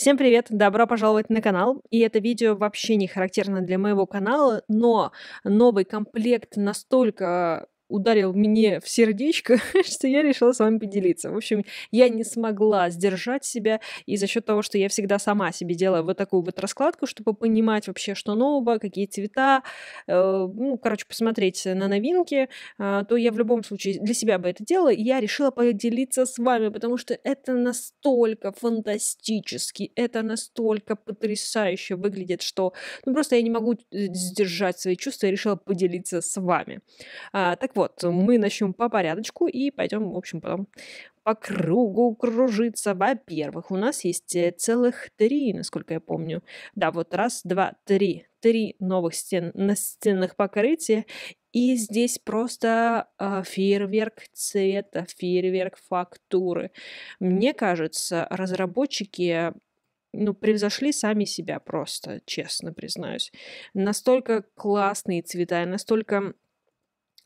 Всем привет, добро пожаловать на канал. И это видео вообще не характерно для моего канала, но новый комплект настолько ударил мне в сердечко, что я решила с вами поделиться. В общем, я не смогла сдержать себя, и за счет того, что я всегда сама себе делаю вот такую вот раскладку, чтобы понимать вообще, что нового, какие цвета, э, ну, короче, посмотреть на новинки, э, то я в любом случае для себя бы это делала, и я решила поделиться с вами, потому что это настолько фантастически, это настолько потрясающе выглядит, что, ну, просто я не могу э, сдержать свои чувства, я решила поделиться с вами. А, так вот, вот, мы начнем по порядочку и пойдем, в общем, потом по кругу кружиться. Во-первых, у нас есть э, целых три, насколько я помню. Да, вот раз, два, три. Три новых стен, настенных покрытия. И здесь просто э, фейерверк цвета, фейерверк фактуры. Мне кажется, разработчики ну, превзошли сами себя просто, честно признаюсь. Настолько классные цвета, настолько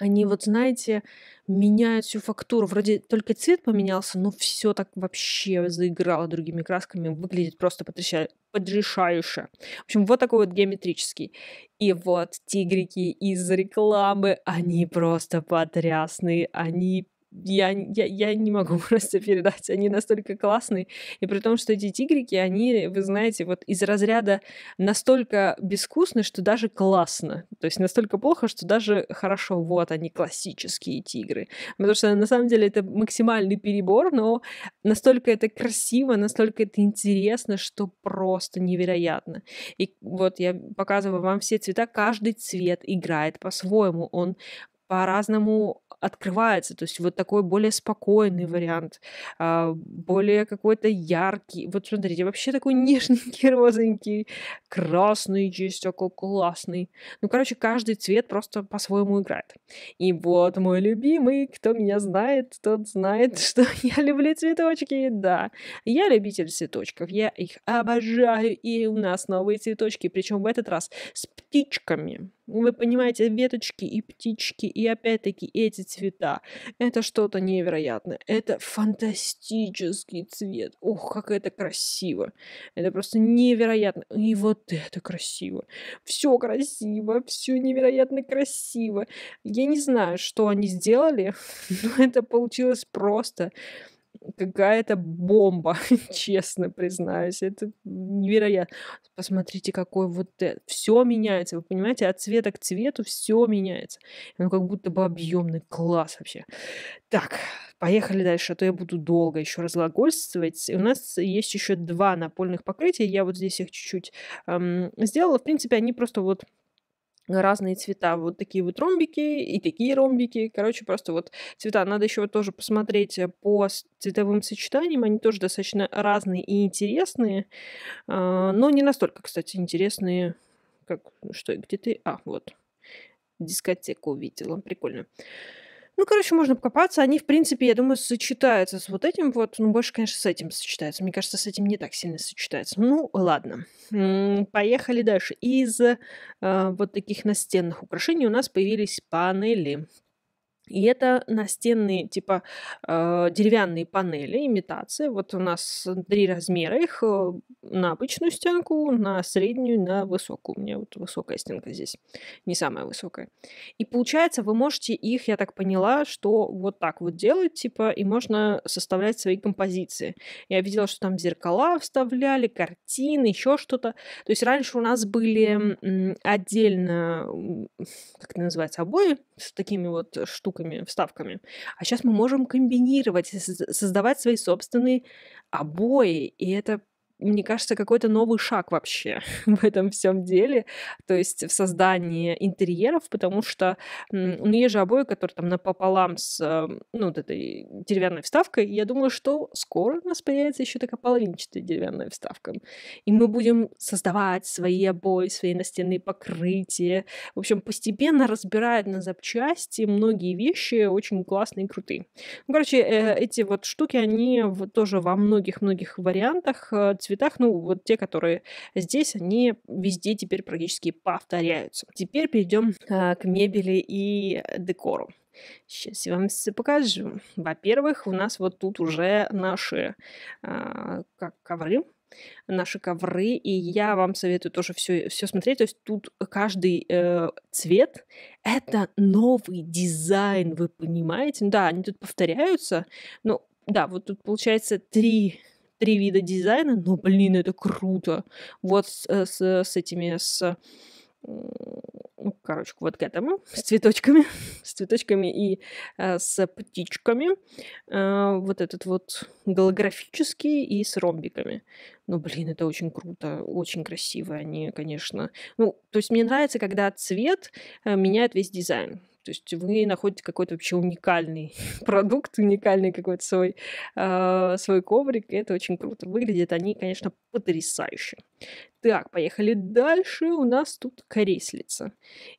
они вот, знаете, меняют всю фактуру. Вроде только цвет поменялся, но все так вообще заиграло другими красками. Выглядит просто потрясающе. Подрешающе. В общем, вот такой вот геометрический. И вот тигрики из рекламы, они просто потрясные. Они я, я, я не могу просто передать. Они настолько классные. И при том, что эти тигрики, они, вы знаете, вот из разряда настолько безвкусны, что даже классно. То есть настолько плохо, что даже хорошо, вот они классические тигры. Потому что на самом деле это максимальный перебор, но настолько это красиво, настолько это интересно, что просто невероятно. И вот я показываю вам все цвета. Каждый цвет играет по-своему. Он по-разному открывается. То есть вот такой более спокойный вариант, а, более какой-то яркий. Вот смотрите, вообще такой нежненький, розовенький, красный есть, такой классный. Ну, короче, каждый цвет просто по-своему играет. И вот мой любимый, кто меня знает, тот знает, что я люблю цветочки, да. Я любитель цветочков, я их обожаю, и у нас новые цветочки, причем в этот раз с птичками вы понимаете, веточки и птички, и опять-таки эти цвета. Это что-то невероятное. Это фантастический цвет. Ох, как это красиво. Это просто невероятно. И вот это красиво. Все красиво, все невероятно красиво. Я не знаю, что они сделали, но это получилось просто какая-то бомба, честно признаюсь. Это невероятно. Посмотрите, какой вот это. Все меняется, вы понимаете, от цвета к цвету все меняется. Ну как будто бы объемный класс вообще. Так, поехали дальше, а то я буду долго еще разглагольствовать. У нас есть еще два напольных покрытия. Я вот здесь их чуть-чуть эм, сделала. В принципе, они просто вот разные цвета. Вот такие вот ромбики и такие ромбики. Короче, просто вот цвета. Надо еще вот тоже посмотреть э, по цветовым сочетаниям. Они тоже достаточно разные и интересные. А, но не настолько, кстати, интересные, как... Что, и где ты? А, вот. Дискотеку увидела. Прикольно. Прикольно. Ну, короче, можно покопаться. Они, в принципе, я думаю, сочетаются с вот этим вот. Ну, больше, конечно, с этим сочетаются. Мне кажется, с этим не так сильно сочетаются. Ну, ладно. поехали дальше. Из э, вот таких настенных украшений у нас появились панели. И это настенные, типа, э, деревянные панели, имитации. Вот у нас три размера их э, на обычную стенку, на среднюю, на высокую. У меня вот высокая стенка здесь, не самая высокая. И получается, вы можете их, я так поняла, что вот так вот делать, типа, и можно составлять свои композиции. Я видела, что там зеркала вставляли, картины, еще что-то. То есть раньше у нас были отдельно, как это называется, обои с такими вот штуками, штуками, вставками. А сейчас мы можем комбинировать, создавать свои собственные обои, и это мне кажется, какой-то новый шаг вообще в этом всем деле, то есть в создании интерьеров, потому что ну, есть же обои, которые там напополам с э, ну, вот этой деревянной вставкой, я думаю, что скоро у нас появится еще такая половинчатая деревянная вставка, и мы будем создавать свои обои, свои настенные покрытия, в общем, постепенно разбирают на запчасти многие вещи очень классные и крутые. Ну, короче, э, эти вот штуки, они тоже во многих-многих вариантах цвет э, цветах, ну, вот те, которые здесь, они везде теперь практически повторяются. Теперь перейдем а, к мебели и э, декору. Сейчас я вам все покажу. Во-первых, у нас вот тут уже наши а, как ковры, наши ковры, и я вам советую тоже все, все смотреть. То есть тут каждый э, цвет — это новый дизайн, вы понимаете? Да, они тут повторяются, но да, вот тут получается три три вида дизайна, но, блин, это круто. Вот с, э, с, с этими, с... Короче, вот к этому, с цветочками, с цветочками и э, с птичками. Э, вот этот вот голографический и с ромбиками. Ну, блин, это очень круто, очень красиво они, конечно. Ну, то есть мне нравится, когда цвет э, меняет весь дизайн. То есть вы находите какой-то вообще уникальный продукт, уникальный какой-то свой, э, свой коврик. И это очень круто выглядит. Они, конечно, потрясающие. Так, поехали дальше. У нас тут креслица.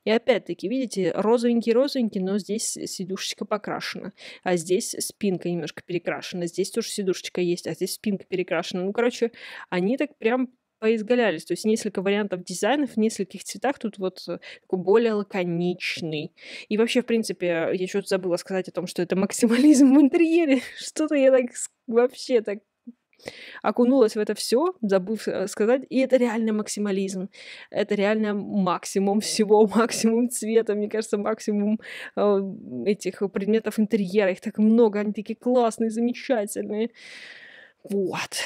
И опять-таки, видите, розовенький-розовенький, но здесь сидушечка покрашена. А здесь спинка немножко перекрашена. Здесь тоже сидушечка есть, а здесь спинка перекрашена. Ну, короче, они так прям поизгалялись. То есть несколько вариантов дизайнов в нескольких цветах. Тут вот э, такой более лаконичный. И вообще, в принципе, я что-то забыла сказать о том, что это максимализм в интерьере. Что-то я так вообще так окунулась в это все, забыв э, сказать, и это реально максимализм, это реально максимум всего, максимум цвета, мне кажется, максимум э, этих предметов интерьера, их так много, они такие классные, замечательные, вот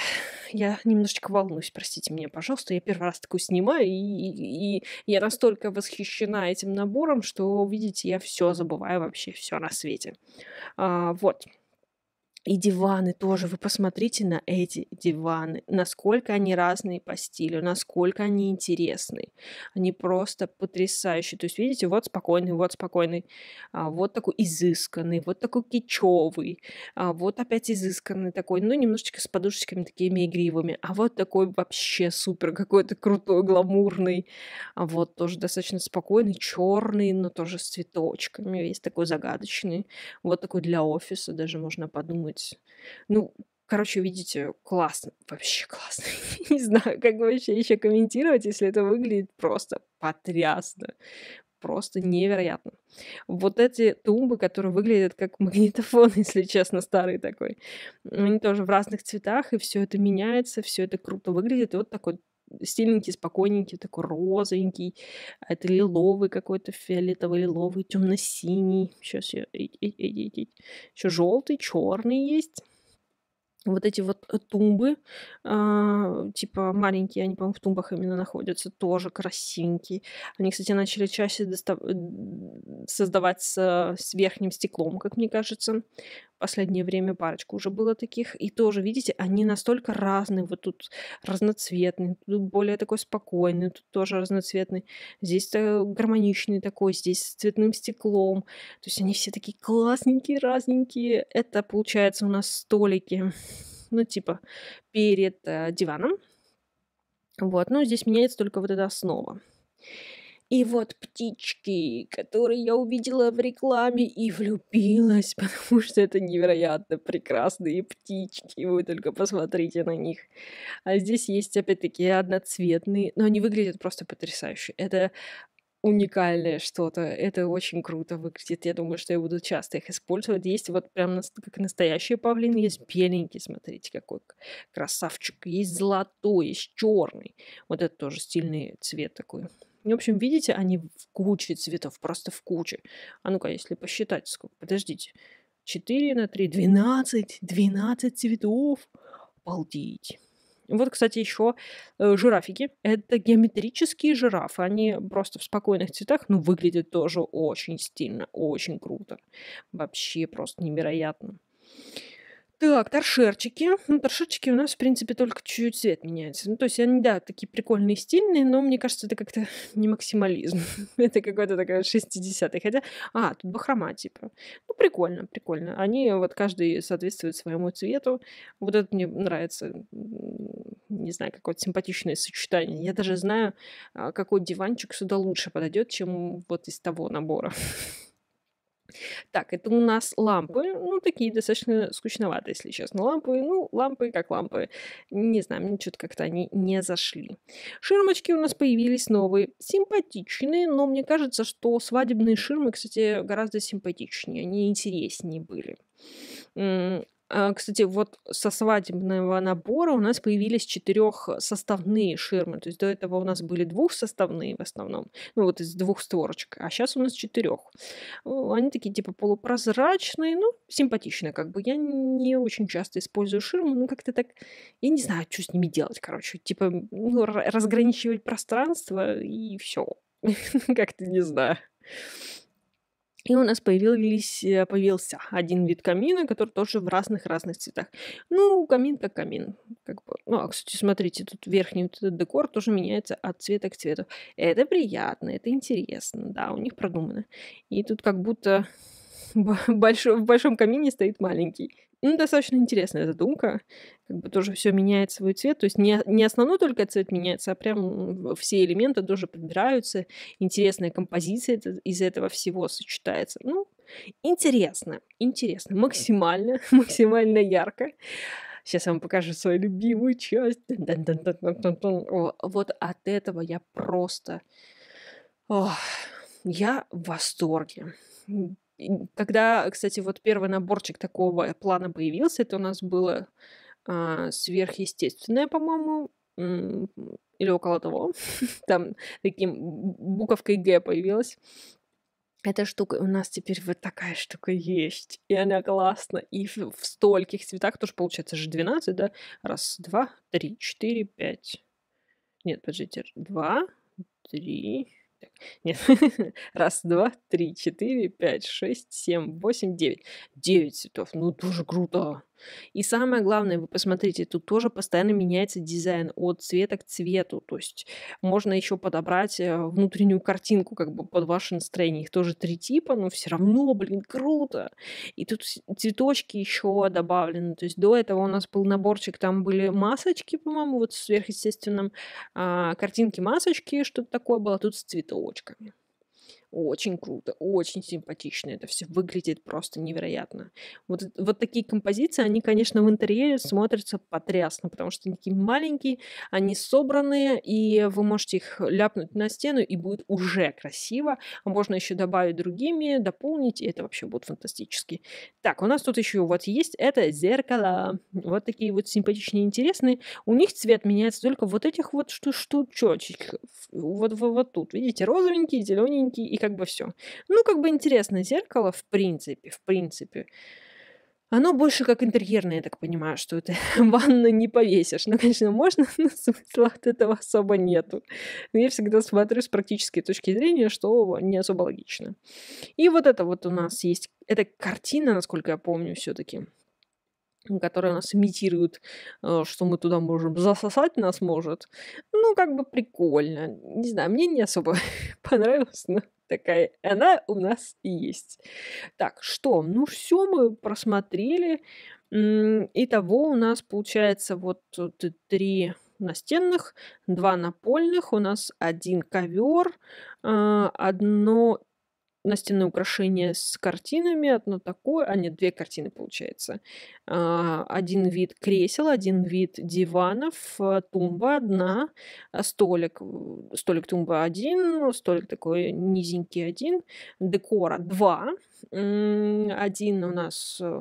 я немножечко волнуюсь, простите меня, пожалуйста. Я первый раз такую снимаю, и, и, и я настолько восхищена этим набором, что, видите, я все забываю вообще, все на свете. А, вот. И диваны тоже. Вы посмотрите на эти диваны, насколько они разные по стилю, насколько они интересные Они просто потрясающие. То есть, видите, вот спокойный, вот спокойный, а, вот такой изысканный, вот такой кичевый, а, вот опять изысканный такой, ну, немножечко с подушечками такими игривыми, а вот такой вообще супер какой-то крутой, гламурный, а вот тоже достаточно спокойный, черный, но тоже с цветочками, весь такой загадочный, вот такой для офиса даже можно подумать подумать. Ну, короче, видите, классно, вообще классно. Не знаю, как вообще еще комментировать, если это выглядит просто потрясно просто невероятно. Вот эти тумбы, которые выглядят как магнитофон, если честно, старый такой, они тоже в разных цветах, и все это меняется, все это круто выглядит. И вот такой стильненький, спокойненький, такой розовенький, а это лиловый какой-то, фиолетовый, лиловый, темно-синий. Сейчас я... Еще желтый, черный есть. Вот эти вот э, тумбы, э, типа маленькие, они, по-моему, в тумбах именно находятся, тоже красивенькие. Они, кстати, начали чаще достав... создавать с, с верхним стеклом, как мне кажется последнее время парочку уже было таких. И тоже, видите, они настолько разные. Вот тут разноцветный, тут более такой спокойный, тут тоже разноцветный. Здесь гармоничный такой, здесь с цветным стеклом. То есть они все такие классненькие, разненькие. Это, получается, у нас столики, ну, типа, перед э, диваном. Вот, ну здесь меняется только вот эта основа. И вот птички, которые я увидела в рекламе и влюбилась, потому что это невероятно прекрасные птички. Вы только посмотрите на них. А здесь есть, опять-таки, одноцветные, но они выглядят просто потрясающе. Это уникальное что-то. Это очень круто выглядит. Я думаю, что я буду часто их использовать. Есть вот прям как настоящие павлины, есть беленький, смотрите, какой красавчик. Есть золотой, есть черный. Вот это тоже стильный цвет такой в общем, видите, они в куче цветов, просто в куче. А ну-ка, если посчитать, сколько... Подождите. 4 на 3, 12, 12 цветов. Обалдеть. Вот, кстати, еще э, жирафики. Это геометрические жирафы. Они просто в спокойных цветах, но выглядят тоже очень стильно, очень круто. Вообще просто невероятно. Так, торшерчики. Ну, торшерчики у нас, в принципе, только чуть-чуть цвет меняется. Ну, то есть они, да, такие прикольные, стильные, но мне кажется, это как-то не максимализм. это какой-то такой 60-й. Хотя, а, тут бахрома, типа. Ну, прикольно, прикольно. Они вот каждый соответствует своему цвету. Вот это мне нравится. Не знаю, какое-то симпатичное сочетание. Я даже знаю, а, какой диванчик сюда лучше подойдет, чем вот из того набора. Так, это у нас лампы, ну, такие достаточно скучноватые, если честно. Лампы, ну, лампы как лампы. Не знаю, мне что-то как-то они не зашли. Ширмочки у нас появились новые, симпатичные, но мне кажется, что свадебные ширмы, кстати, гораздо симпатичнее, они интереснее были. А, кстати, вот со свадебного набора у нас появились четырех составные ширмы. То есть до этого у нас были двух составные в основном, ну вот из двух створочек, а сейчас у нас четырех. Они такие типа полупрозрачные, ну симпатичные как бы. Я не очень часто использую ширмы, ну как-то так, я не знаю, что с ними делать, короче. Типа ну, разграничивать пространство и все. Как-то не знаю. И у нас появились, э, появился один вид камина, который тоже в разных-разных цветах. Ну, камин как камин. Как бы. Ну, а, кстати, смотрите, тут верхний вот этот декор тоже меняется от цвета к цвету. Это приятно, это интересно, да, у них продумано. И тут как будто большой, в большом камине стоит маленький. Ну, достаточно интересная задумка. Как бы тоже все меняет свой цвет. То есть не, не основной только цвет меняется, а прям все элементы тоже подбираются. Интересная композиция из этого всего сочетается. Ну, интересно, интересно. Максимально, максимально ярко. Сейчас я вам покажу свою любимую часть. Вот от этого я просто... Ох, я в восторге. Когда, кстати, вот первый наборчик такого плана появился, это у нас было а, сверхъестественное, по-моему, или около того. Там таким буковкой Г появилась. Эта штука, у нас теперь вот такая штука есть, и она классно. и в, в стольких цветах, тоже получается же 12, да? Раз, два, три, четыре, пять. Нет, подождите, два, три, нет. Раз, два, три, четыре, пять, шесть, семь, восемь, девять. Девять цветов. Ну, тоже круто. И самое главное, вы посмотрите, тут тоже постоянно меняется дизайн от цвета к цвету. То есть можно еще подобрать э, внутреннюю картинку как бы под ваше настроение. Их тоже три типа, но все равно, блин, круто. И тут цветочки еще добавлены. То есть до этого у нас был наборчик, там были масочки, по-моему, вот сверхъестественным, а, картинки масочки, что-то такое было, а тут с цветочками. Очень круто, очень симпатично. Это все выглядит просто невероятно. Вот, вот такие композиции, они, конечно, в интерьере смотрятся потрясно, потому что они такие маленькие, они собранные, и вы можете их ляпнуть на стену, и будет уже красиво. А можно еще добавить другими, дополнить, и это вообще будет фантастически. Так, у нас тут еще вот есть это зеркало. Вот такие вот симпатичные, интересные. У них цвет меняется только вот этих вот штучечек. Вот, вот, вот тут, видите, розовенький, зелененький и как бы все. Ну, как бы интересно, зеркало, в принципе, в принципе. Оно больше как интерьерное, я так понимаю, что это ванну не повесишь. Ну, конечно, можно, но смысла от этого особо нету. Но я всегда смотрю с практической точки зрения, что не особо логично. И вот это вот у нас есть, это картина, насколько я помню, все таки которая нас имитирует, э, что мы туда можем засосать нас может. Ну, как бы прикольно. Не знаю, мне не особо понравилось, но такая, она у нас и есть. Так, что? Ну, все мы просмотрели. Итого у нас получается вот э, три настенных, два напольных, у нас один ковер, а, одно настенные украшения с картинами, одно такое, а нет, две картины получается. А, один вид кресел, один вид диванов, а, тумба одна, а, столик, э, столик тумба один, столик такой низенький один, декора два, один у нас э,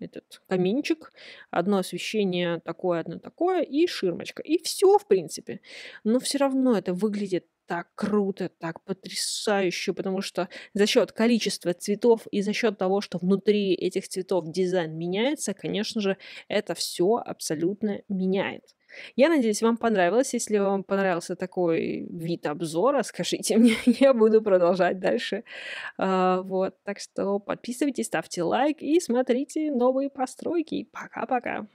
этот каминчик, одно освещение такое, одно такое, и ширмочка. И все, в принципе. Но все равно это выглядит так круто, так потрясающе, потому что за счет количества цветов и за счет того, что внутри этих цветов дизайн меняется, конечно же, это все абсолютно меняет. Я надеюсь, вам понравилось. Если вам понравился такой вид обзора, скажите мне, я буду продолжать дальше. А, вот, так что подписывайтесь, ставьте лайк и смотрите новые постройки. Пока-пока.